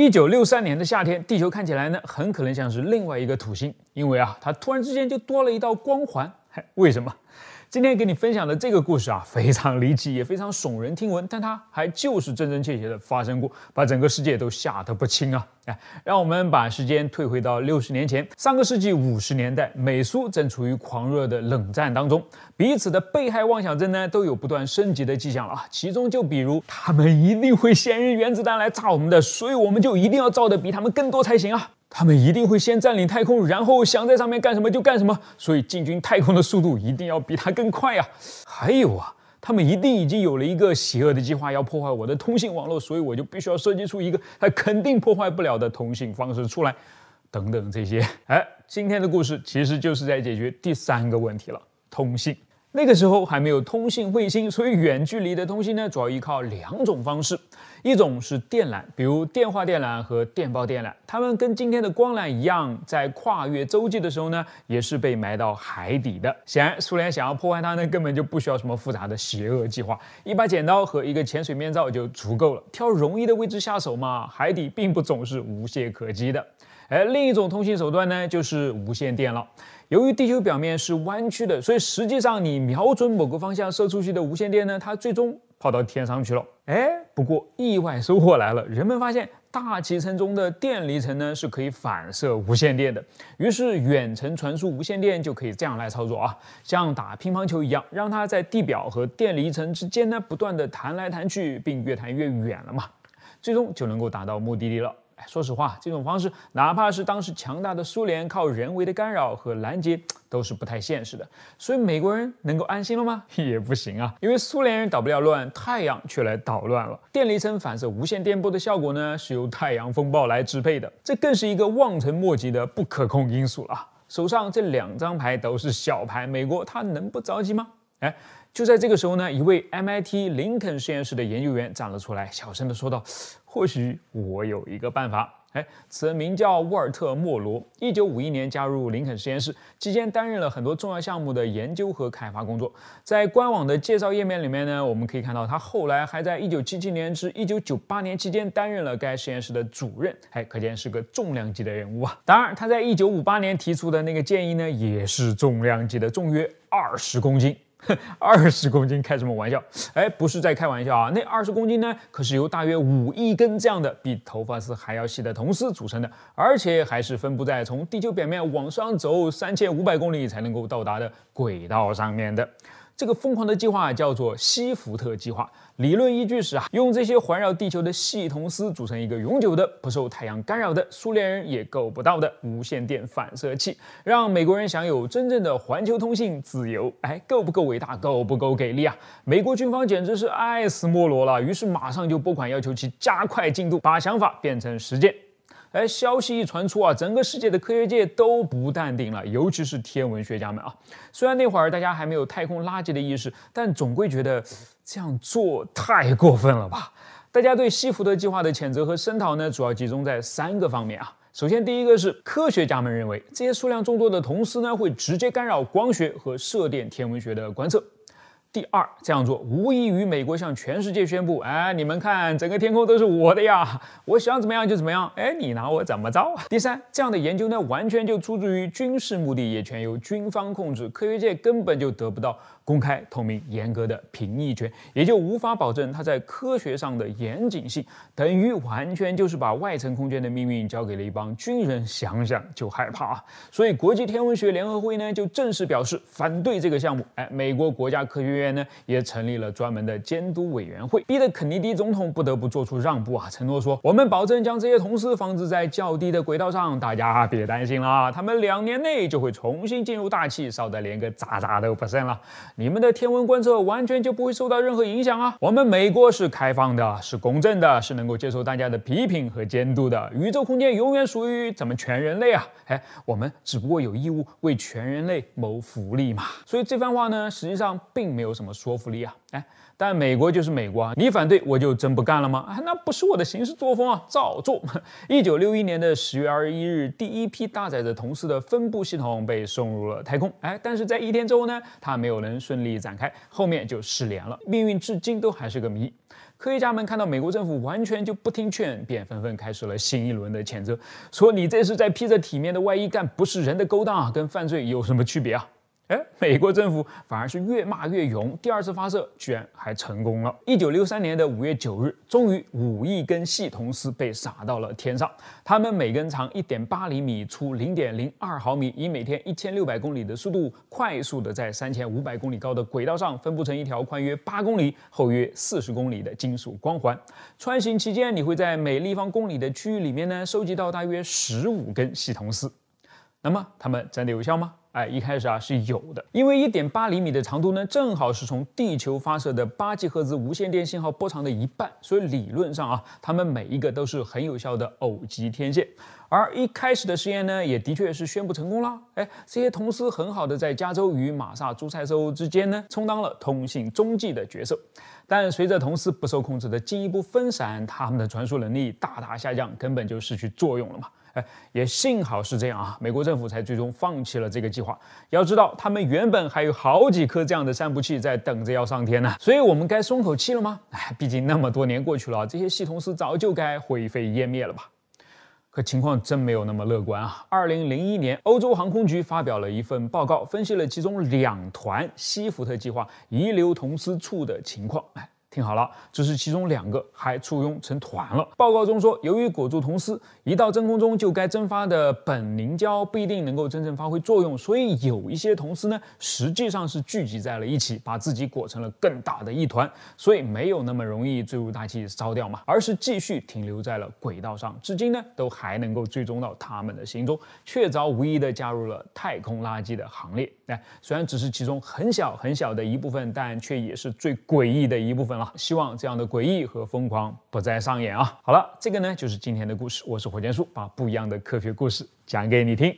一九六三年的夏天，地球看起来呢，很可能像是另外一个土星，因为啊，它突然之间就多了一道光环。为什么？今天给你分享的这个故事啊，非常离奇，也非常耸人听闻，但它还就是真真切切的发生过，把整个世界都吓得不轻啊！哎，让我们把时间退回到六十年前，上个世纪五十年代，美苏正处于狂热的冷战当中，彼此的被害妄想症呢都有不断升级的迹象了啊！其中就比如，他们一定会先扔原子弹来炸我们的，所以我们就一定要造的比他们更多才行啊！他们一定会先占领太空，然后想在上面干什么就干什么，所以进军太空的速度一定要比他更快呀。还有啊，他们一定已经有了一个邪恶的计划要破坏我的通信网络，所以我就必须要设计出一个他肯定破坏不了的通信方式出来。等等这些，哎，今天的故事其实就是在解决第三个问题了——通信。那个时候还没有通信卫星，所以远距离的通信呢，主要依靠两种方式，一种是电缆，比如电话电缆和电报电缆，它们跟今天的光缆一样，在跨越洲际的时候呢，也是被埋到海底的。显然，苏联想要破坏它呢，根本就不需要什么复杂的邪恶计划，一把剪刀和一个潜水面罩就足够了，挑容易的位置下手嘛，海底并不总是无懈可击的。而另一种通信手段呢，就是无线电了。由于地球表面是弯曲的，所以实际上你瞄准某个方向射出去的无线电呢，它最终跑到天上去了。哎，不过意外收获来了，人们发现大气层中的电离层呢是可以反射无线电的。于是远程传输无线电就可以这样来操作啊，像打乒乓球一样，让它在地表和电离层之间呢不断的弹来弹去，并越弹越远了嘛，最终就能够达到目的地了。说实话，这种方式哪怕是当时强大的苏联靠人为的干扰和拦截都是不太现实的。所以美国人能够安心了吗？也不行啊，因为苏联人捣不了乱，太阳却来捣乱了。电离层反射无线电波的效果呢，是由太阳风暴来支配的。这更是一个望尘莫及的不可控因素了。手上这两张牌都是小牌，美国他能不着急吗？哎，就在这个时候呢，一位 MIT 林肯实验室的研究员站了出来，小声的说道：“或许我有一个办法。”哎，此人名叫沃尔特·莫罗，一九五一年加入林肯实验室，期间担任了很多重要项目的研究和开发工作。在官网的介绍页面里面呢，我们可以看到他后来还在一九七七年至一九九八年期间担任了该实验室的主任，哎，可见是个重量级的人物啊。当然，他在一九五八年提出的那个建议呢，也是重量级的，重约二十公斤。二十公斤开什么玩笑？哎，不是在开玩笑啊！那二十公斤呢？可是由大约五亿根这样的比头发丝还要细的铜丝组成的，而且还是分布在从地球表面往上走三千五百公里才能够到达的轨道上面的。这个疯狂的计划叫做西福特计划，理论依据是啊，用这些环绕地球的系铜丝组成一个永久的、不受太阳干扰的、苏联人也够不到的无线电反射器，让美国人享有真正的环球通信自由。哎，够不够伟大？够不够给力啊？美国军方简直是爱死莫罗了，于是马上就拨款要求其加快进度，把想法变成实践。哎，消息一传出啊，整个世界的科学界都不淡定了，尤其是天文学家们啊。虽然那会儿大家还没有太空垃圾的意识，但总归觉得这样做太过分了吧？大家对西福特计划的谴责和声讨呢，主要集中在三个方面啊。首先，第一个是科学家们认为这些数量众多的铜丝呢，会直接干扰光学和射电天文学的观测。第二，这样做无异于美国向全世界宣布：哎，你们看，整个天空都是我的呀，我想怎么样就怎么样。哎，你拿我怎么着？第三，这样的研究呢，完全就出自于军事目的，也全由军方控制，科学界根本就得不到公开、透明、严格的评议权，也就无法保证它在科学上的严谨性，等于完全就是把外层空间的命运交给了一帮军人想想就害怕啊！所以，国际天文学联合会呢，就正式表示反对这个项目。哎，美国国家科学院。也成立了专门的监督委员会，逼得肯尼迪总统不得不做出让步啊，承诺说：“我们保证将这些同事放置在较低的轨道上，大家别担心啦，他们两年内就会重新进入大气，烧得连个渣渣都不剩了。你们的天文观测完全就不会受到任何影响啊！我们美国是开放的，是公正的，是能够接受大家的批评和监督的。宇宙空间永远属于咱们全人类啊！哎，我们只不过有义务为全人类谋福利嘛。所以这番话呢，实际上并没有。”有什么说服力啊？哎，但美国就是美国啊！你反对我就真不干了吗？啊，那不是我的行事作风啊，照做。一九六一年的十月二十一日，第一批搭载着同事的分部系统被送入了太空。哎，但是在一天之后呢，它没有能顺利展开，后面就失联了，命运至今都还是个谜。科学家们看到美国政府完全就不听劝，便纷纷开始了新一轮的谴责，说你这是在披着体面的外衣干不是人的勾当啊，跟犯罪有什么区别啊？哎，美国政府反而是越骂越勇，第二次发射居然还成功了。一九六三年的五月九日，终于五亿根细铜丝被撒到了天上。它们每根长一点八厘米，粗零点零二毫米，以每天一千六百公里的速度，快速的在三千五百公里高的轨道上分布成一条宽约八公里、厚约四十公里的金属光环。穿行期间，你会在每立方公里的区域里面呢收集到大约十五根细铜丝。那么，它们真的有效吗？哎，一开始啊是有的，因为一点八厘米的长度呢，正好是从地球发射的八吉赫兹无线电信号波长的一半，所以理论上啊，它们每一个都是很有效的偶极天线。而一开始的实验呢，也的确是宣布成功了。哎，这些铜丝很好的在加州与马萨诸塞州之间呢，充当了通信中继的角色。但随着铜丝不受控制的进一步分散，它们的传输能力大大下降，根本就失去作用了嘛！哎，也幸好是这样啊，美国政府才最终放弃了这个计划。要知道，他们原本还有好几颗这样的散布器在等着要上天呢。所以我们该松口气了吗？哎，毕竟那么多年过去了，这些系统是早就该灰飞烟灭了吧。可情况真没有那么乐观啊！二零零一年，欧洲航空局发表了一份报告，分析了其中两团西福特计划遗留同事处的情况。哎。听好了，只是其中两个还簇拥成团了。报告中说，由于裹住铜丝，一到真空中就该蒸发的苯凝胶不一定能够真正发挥作用，所以有一些铜丝呢实际上是聚集在了一起，把自己裹成了更大的一团，所以没有那么容易坠入大气烧掉嘛，而是继续停留在了轨道上，至今呢都还能够追踪到他们的行踪，确凿无疑的加入了太空垃圾的行列。哎，虽然只是其中很小很小的一部分，但却也是最诡异的一部分。希望这样的诡异和疯狂不再上演啊！好了，这个呢就是今天的故事。我是火箭叔，把不一样的科学故事讲给你听。